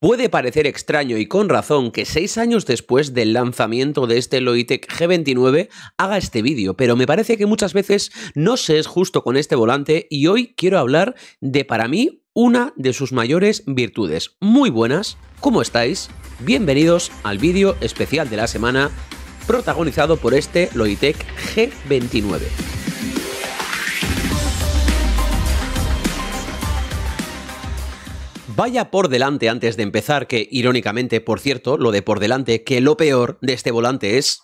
Puede parecer extraño y con razón que seis años después del lanzamiento de este Loitec G29 haga este vídeo, pero me parece que muchas veces no se es justo con este volante y hoy quiero hablar de para mí una de sus mayores virtudes. Muy buenas, ¿cómo estáis? Bienvenidos al vídeo especial de la semana protagonizado por este Loitec G29. Vaya por delante antes de empezar que, irónicamente, por cierto, lo de por delante, que lo peor de este volante es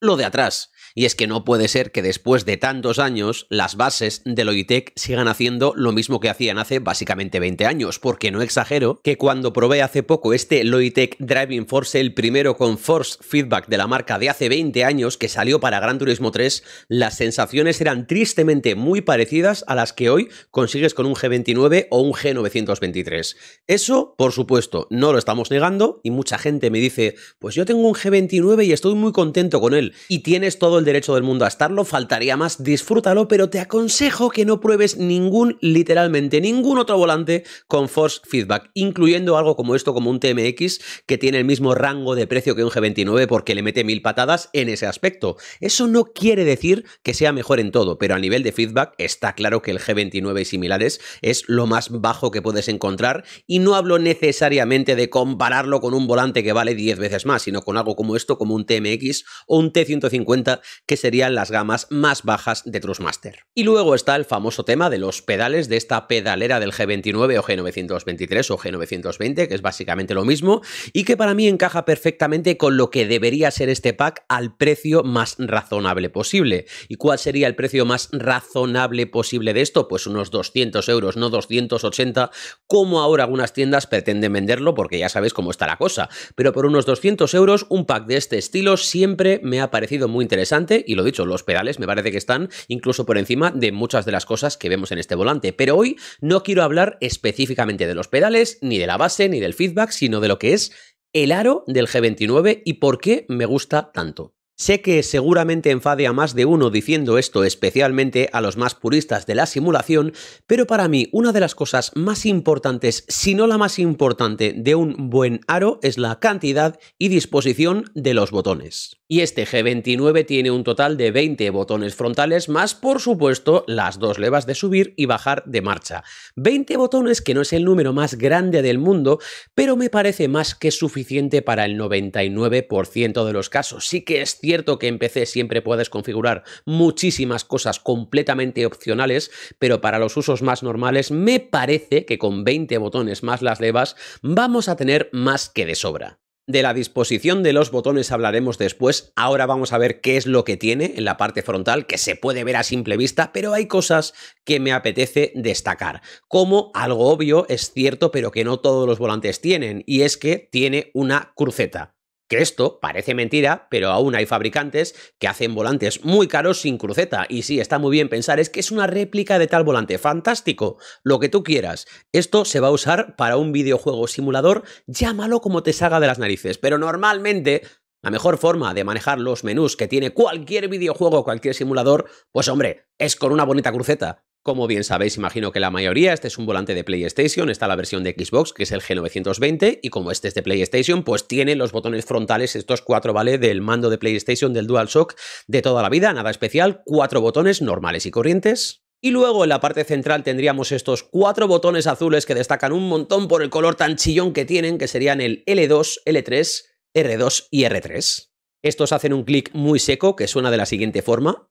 lo de atrás y es que no puede ser que después de tantos años las bases de Logitech sigan haciendo lo mismo que hacían hace básicamente 20 años, porque no exagero que cuando probé hace poco este Logitech Driving Force, el primero con Force Feedback de la marca de hace 20 años que salió para Gran Turismo 3, las sensaciones eran tristemente muy parecidas a las que hoy consigues con un G29 o un G923. Eso, por supuesto, no lo estamos negando y mucha gente me dice, pues yo tengo un G29 y estoy muy contento con él y tienes todo el el derecho del mundo a estarlo, faltaría más, disfrútalo, pero te aconsejo que no pruebes ningún, literalmente ningún otro volante con force feedback, incluyendo algo como esto, como un TMX, que tiene el mismo rango de precio que un G29 porque le mete mil patadas en ese aspecto. Eso no quiere decir que sea mejor en todo, pero a nivel de feedback está claro que el G29 y similares es lo más bajo que puedes encontrar y no hablo necesariamente de compararlo con un volante que vale 10 veces más, sino con algo como esto, como un TMX o un T150 que serían las gamas más bajas de Trustmaster. Y luego está el famoso tema de los pedales de esta pedalera del G29 o G923 o G920, que es básicamente lo mismo, y que para mí encaja perfectamente con lo que debería ser este pack al precio más razonable posible. ¿Y cuál sería el precio más razonable posible de esto? Pues unos 200 euros, no 280, como ahora algunas tiendas pretenden venderlo, porque ya sabes cómo está la cosa. Pero por unos 200 euros, un pack de este estilo siempre me ha parecido muy interesante y lo dicho, los pedales me parece que están incluso por encima de muchas de las cosas que vemos en este volante. Pero hoy no quiero hablar específicamente de los pedales, ni de la base, ni del feedback, sino de lo que es el aro del G29 y por qué me gusta tanto. Sé que seguramente enfade a más de uno diciendo esto especialmente a los más puristas de la simulación, pero para mí una de las cosas más importantes, si no la más importante, de un buen aro es la cantidad y disposición de los botones y este G29 tiene un total de 20 botones frontales más por supuesto las dos levas de subir y bajar de marcha. 20 botones que no es el número más grande del mundo, pero me parece más que suficiente para el 99% de los casos. Sí que es cierto que en PC siempre puedes configurar muchísimas cosas completamente opcionales, pero para los usos más normales me parece que con 20 botones más las levas vamos a tener más que de sobra. De la disposición de los botones hablaremos después. Ahora vamos a ver qué es lo que tiene en la parte frontal, que se puede ver a simple vista, pero hay cosas que me apetece destacar. Como algo obvio, es cierto, pero que no todos los volantes tienen, y es que tiene una cruceta. Que esto parece mentira, pero aún hay fabricantes que hacen volantes muy caros sin cruceta. Y sí, está muy bien pensar, es que es una réplica de tal volante. Fantástico, lo que tú quieras. Esto se va a usar para un videojuego simulador, llámalo como te salga de las narices. Pero normalmente la mejor forma de manejar los menús que tiene cualquier videojuego, o cualquier simulador, pues hombre, es con una bonita cruceta. Como bien sabéis, imagino que la mayoría, este es un volante de PlayStation, está la versión de Xbox, que es el G920, y como este es de PlayStation, pues tiene los botones frontales, estos cuatro, ¿vale? Del mando de PlayStation, del DualShock, de toda la vida, nada especial, cuatro botones normales y corrientes. Y luego en la parte central tendríamos estos cuatro botones azules que destacan un montón por el color tan chillón que tienen, que serían el L2, L3, R2 y R3. Estos hacen un clic muy seco que suena de la siguiente forma.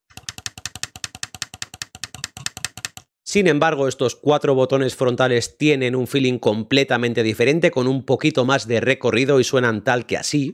Sin embargo, estos cuatro botones frontales tienen un feeling completamente diferente, con un poquito más de recorrido y suenan tal que así.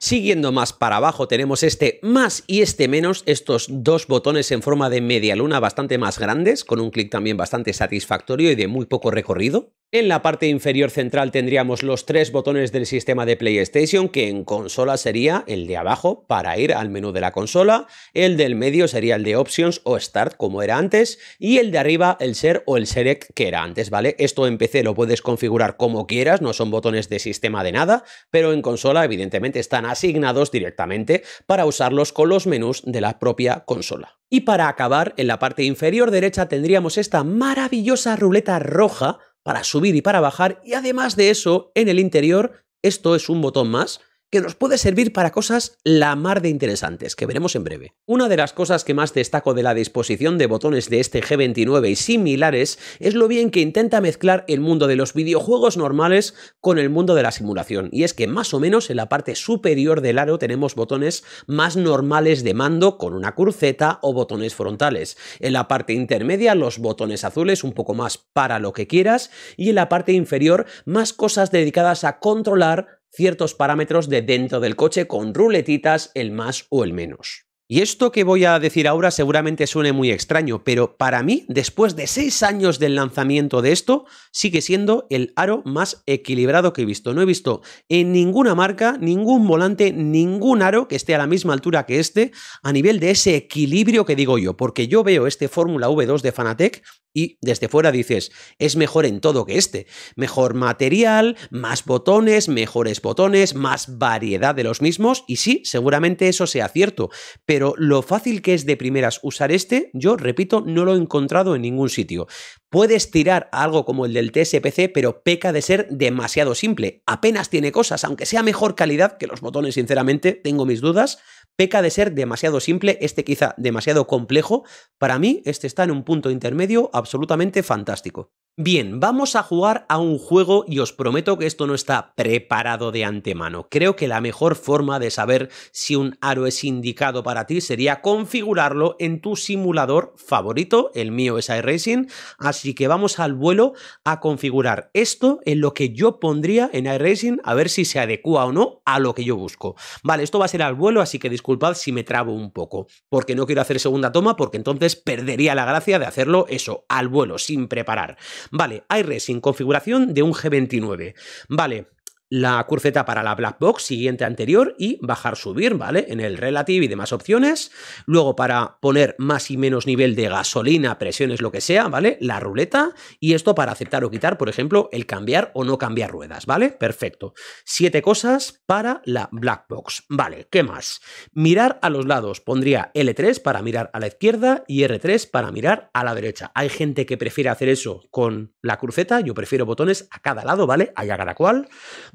Siguiendo más para abajo tenemos este más y este menos, estos dos botones en forma de media luna bastante más grandes, con un clic también bastante satisfactorio y de muy poco recorrido. En la parte inferior central tendríamos los tres botones del sistema de PlayStation, que en consola sería el de abajo para ir al menú de la consola, el del medio sería el de Options o Start como era antes, y el de arriba el SER o el Select que era antes, ¿vale? Esto en PC lo puedes configurar como quieras, no son botones de sistema de nada, pero en consola evidentemente están asignados directamente para usarlos con los menús de la propia consola. Y para acabar, en la parte inferior derecha tendríamos esta maravillosa ruleta roja para subir y para bajar y además de eso, en el interior, esto es un botón más, que nos puede servir para cosas la mar de interesantes, que veremos en breve. Una de las cosas que más destaco de la disposición de botones de este G29 y similares es lo bien que intenta mezclar el mundo de los videojuegos normales con el mundo de la simulación, y es que más o menos en la parte superior del aro tenemos botones más normales de mando con una cruceta o botones frontales, en la parte intermedia los botones azules un poco más para lo que quieras, y en la parte inferior más cosas dedicadas a controlar ciertos parámetros de dentro del coche con ruletitas, el más o el menos. Y esto que voy a decir ahora seguramente suene muy extraño, pero para mí, después de seis años del lanzamiento de esto, sigue siendo el aro más equilibrado que he visto. No he visto en ninguna marca, ningún volante, ningún aro que esté a la misma altura que este a nivel de ese equilibrio que digo yo, porque yo veo este Fórmula V2 de Fanatec y desde fuera dices, es mejor en todo que este. Mejor material, más botones, mejores botones, más variedad de los mismos, y sí, seguramente eso sea cierto. Pero pero lo fácil que es de primeras usar este, yo repito, no lo he encontrado en ningún sitio. Puedes tirar algo como el del TSPC, pero peca de ser demasiado simple. Apenas tiene cosas, aunque sea mejor calidad que los botones, sinceramente, tengo mis dudas. Peca de ser demasiado simple, este quizá demasiado complejo. Para mí, este está en un punto intermedio absolutamente fantástico. Bien, vamos a jugar a un juego y os prometo que esto no está preparado de antemano. Creo que la mejor forma de saber si un aro es indicado para ti sería configurarlo en tu simulador favorito, el mío es iRacing, así que vamos al vuelo a configurar esto en lo que yo pondría en iRacing a ver si se adecua o no a lo que yo busco. Vale, esto va a ser al vuelo, así que disculpad si me trabo un poco, porque no quiero hacer segunda toma porque entonces perdería la gracia de hacerlo eso, al vuelo, sin preparar. Vale, sin configuración de un G29. Vale, la cruceta para la black box siguiente anterior y bajar subir, ¿vale? En el relative y demás opciones. Luego para poner más y menos nivel de gasolina, presiones, lo que sea, ¿vale? La ruleta y esto para aceptar o quitar, por ejemplo, el cambiar o no cambiar ruedas, ¿vale? Perfecto. Siete cosas para la black box. Vale, ¿qué más? Mirar a los lados. Pondría L3 para mirar a la izquierda y R3 para mirar a la derecha. Hay gente que prefiere hacer eso con la cruceta, yo prefiero botones a cada lado, ¿vale? Allá cada cual.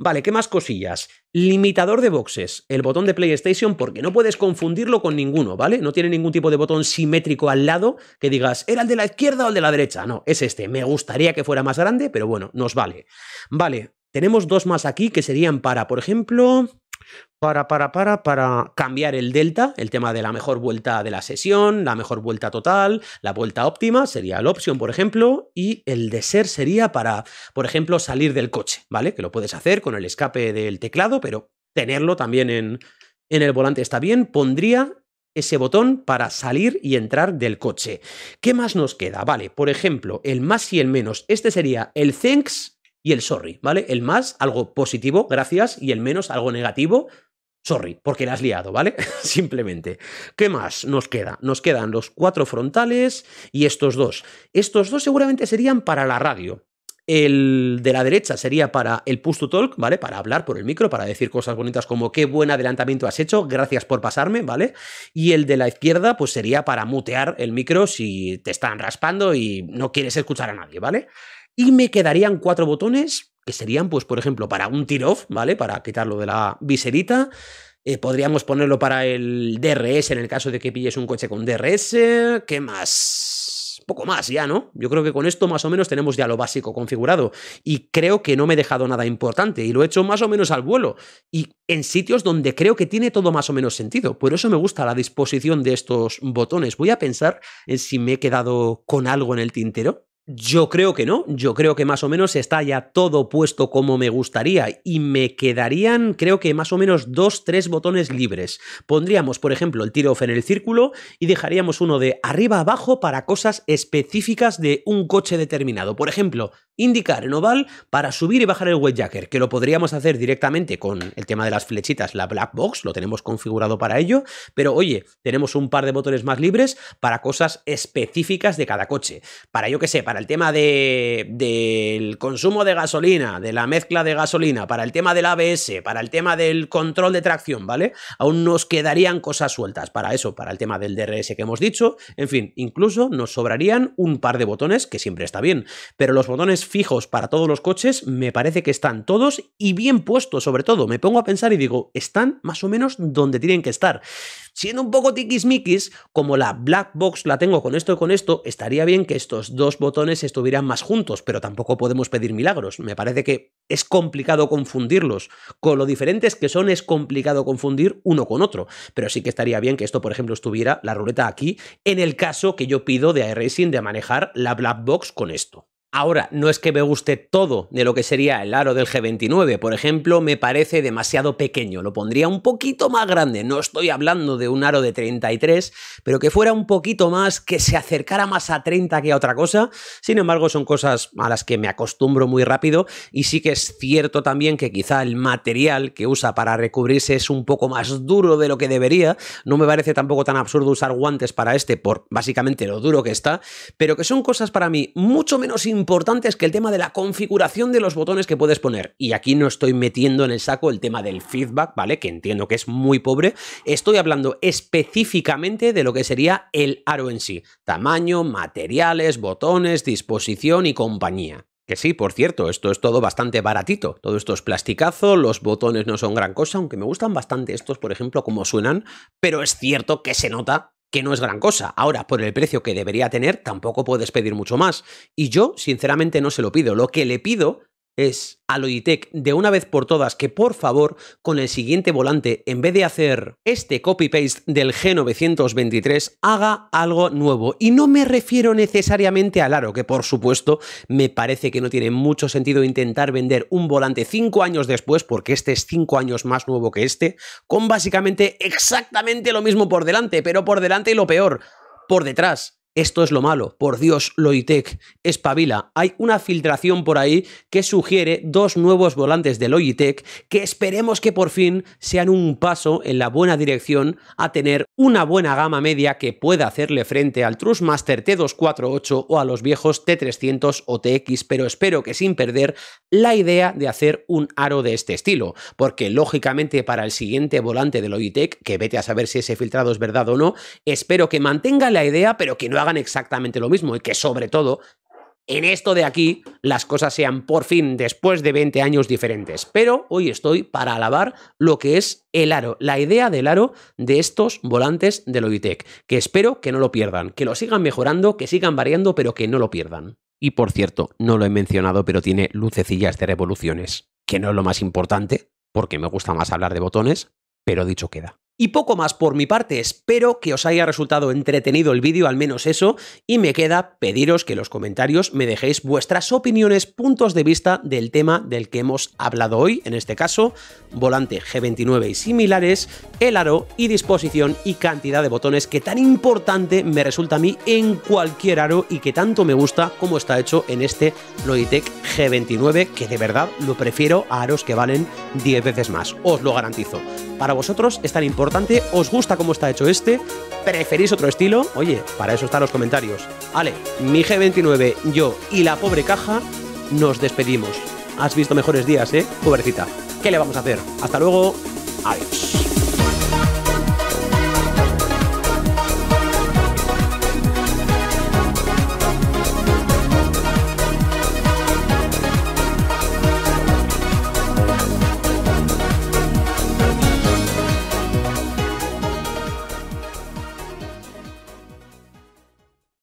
Vale, ¿qué más cosillas? Limitador de boxes, el botón de PlayStation, porque no puedes confundirlo con ninguno, ¿vale? No tiene ningún tipo de botón simétrico al lado que digas, ¿era el de la izquierda o el de la derecha? No, es este. Me gustaría que fuera más grande, pero bueno, nos vale. Vale, tenemos dos más aquí que serían para, por ejemplo, para, para, para, para cambiar el delta, el tema de la mejor vuelta de la sesión, la mejor vuelta total, la vuelta óptima sería el option, por ejemplo, y el de ser sería para, por ejemplo, salir del coche, ¿vale? Que lo puedes hacer con el escape del teclado, pero tenerlo también en, en el volante está bien. Pondría ese botón para salir y entrar del coche. ¿Qué más nos queda? Vale, por ejemplo, el más y el menos. Este sería el thanks y el sorry, ¿vale? El más, algo positivo, gracias, y el menos, algo negativo, sorry, porque la has liado, ¿vale? Simplemente. ¿Qué más nos queda? Nos quedan los cuatro frontales y estos dos. Estos dos seguramente serían para la radio, el de la derecha sería para el push talk, ¿vale? Para hablar por el micro, para decir cosas bonitas como qué buen adelantamiento has hecho, gracias por pasarme, ¿vale? Y el de la izquierda, pues sería para mutear el micro si te están raspando y no quieres escuchar a nadie, ¿vale? Y me quedarían cuatro botones, que serían, pues, por ejemplo, para un tear ¿vale? Para quitarlo de la viserita. Eh, podríamos ponerlo para el DRS en el caso de que pilles un coche con DRS. ¿Qué más? Poco más ya, ¿no? Yo creo que con esto más o menos tenemos ya lo básico configurado y creo que no me he dejado nada importante y lo he hecho más o menos al vuelo y en sitios donde creo que tiene todo más o menos sentido. Por eso me gusta la disposición de estos botones. Voy a pensar en si me he quedado con algo en el tintero. Yo creo que no, yo creo que más o menos está ya todo puesto como me gustaría y me quedarían creo que más o menos dos, tres botones libres. Pondríamos, por ejemplo, el tiro en el círculo y dejaríamos uno de arriba abajo para cosas específicas de un coche determinado. Por ejemplo, indicar en oval para subir y bajar el webjacker, que lo podríamos hacer directamente con el tema de las flechitas, la black box, lo tenemos configurado para ello, pero oye, tenemos un par de botones más libres para cosas específicas de cada coche. Para yo que sé, para el tema de, del consumo de gasolina, de la mezcla de gasolina, para el tema del ABS, para el tema del control de tracción, ¿vale? Aún nos quedarían cosas sueltas para eso, para el tema del DRS que hemos dicho, en fin, incluso nos sobrarían un par de botones, que siempre está bien, pero los botones fijos para todos los coches me parece que están todos y bien puestos sobre todo. Me pongo a pensar y digo, están más o menos donde tienen que estar. Siendo un poco tiquismiquis, como la black box la tengo con esto y con esto, estaría bien que estos dos botones estuvieran más juntos, pero tampoco podemos pedir milagros. Me parece que es complicado confundirlos. Con lo diferentes que son, es complicado confundir uno con otro. Pero sí que estaría bien que esto, por ejemplo, estuviera la ruleta aquí, en el caso que yo pido de iRacing de manejar la black box con esto. Ahora, no es que me guste todo de lo que sería el aro del G29, por ejemplo, me parece demasiado pequeño, lo pondría un poquito más grande, no estoy hablando de un aro de 33, pero que fuera un poquito más, que se acercara más a 30 que a otra cosa, sin embargo son cosas a las que me acostumbro muy rápido y sí que es cierto también que quizá el material que usa para recubrirse es un poco más duro de lo que debería, no me parece tampoco tan absurdo usar guantes para este por básicamente lo duro que está, pero que son cosas para mí mucho menos importantes importante es que el tema de la configuración de los botones que puedes poner, y aquí no estoy metiendo en el saco el tema del feedback, ¿vale? Que entiendo que es muy pobre, estoy hablando específicamente de lo que sería el aro en sí, tamaño, materiales, botones, disposición y compañía. Que sí, por cierto, esto es todo bastante baratito. Todo esto es plasticazo, los botones no son gran cosa, aunque me gustan bastante estos, por ejemplo, como suenan, pero es cierto que se nota que no es gran cosa. Ahora, por el precio que debería tener, tampoco puedes pedir mucho más. Y yo, sinceramente, no se lo pido. Lo que le pido es a de una vez por todas que por favor con el siguiente volante en vez de hacer este copy-paste del G923 haga algo nuevo y no me refiero necesariamente al aro que por supuesto me parece que no tiene mucho sentido intentar vender un volante 5 años después porque este es 5 años más nuevo que este con básicamente exactamente lo mismo por delante pero por delante y lo peor por detrás esto es lo malo. Por Dios, Logitech, espabila. Hay una filtración por ahí que sugiere dos nuevos volantes de Logitech que esperemos que por fin sean un paso en la buena dirección a tener una buena gama media que pueda hacerle frente al Trustmaster T248 o a los viejos T300 o TX, pero espero que sin perder la idea de hacer un aro de este estilo, porque lógicamente para el siguiente volante de Logitech, que vete a saber si ese filtrado es verdad o no, espero que mantenga la idea pero que no hagan exactamente lo mismo y que sobre todo en esto de aquí las cosas sean por fin después de 20 años diferentes. Pero hoy estoy para alabar lo que es el aro, la idea del aro de estos volantes de Logitech, que espero que no lo pierdan, que lo sigan mejorando, que sigan variando, pero que no lo pierdan. Y por cierto, no lo he mencionado, pero tiene lucecillas de revoluciones, que no es lo más importante, porque me gusta más hablar de botones, pero dicho queda. Y poco más por mi parte, espero que os haya resultado entretenido el vídeo, al menos eso, y me queda pediros que en los comentarios me dejéis vuestras opiniones, puntos de vista del tema del que hemos hablado hoy, en este caso, volante G29 y similares, el aro y disposición y cantidad de botones que tan importante me resulta a mí en cualquier aro y que tanto me gusta como está hecho en este Logitech G29, que de verdad lo prefiero a aros que valen 10 veces más, os lo garantizo para vosotros es tan importante, os gusta cómo está hecho este, preferís otro estilo, oye, para eso están los comentarios. Ale, mi G29, yo y la pobre caja nos despedimos. Has visto mejores días, ¿eh? Pobrecita. ¿Qué le vamos a hacer? Hasta luego. Adiós.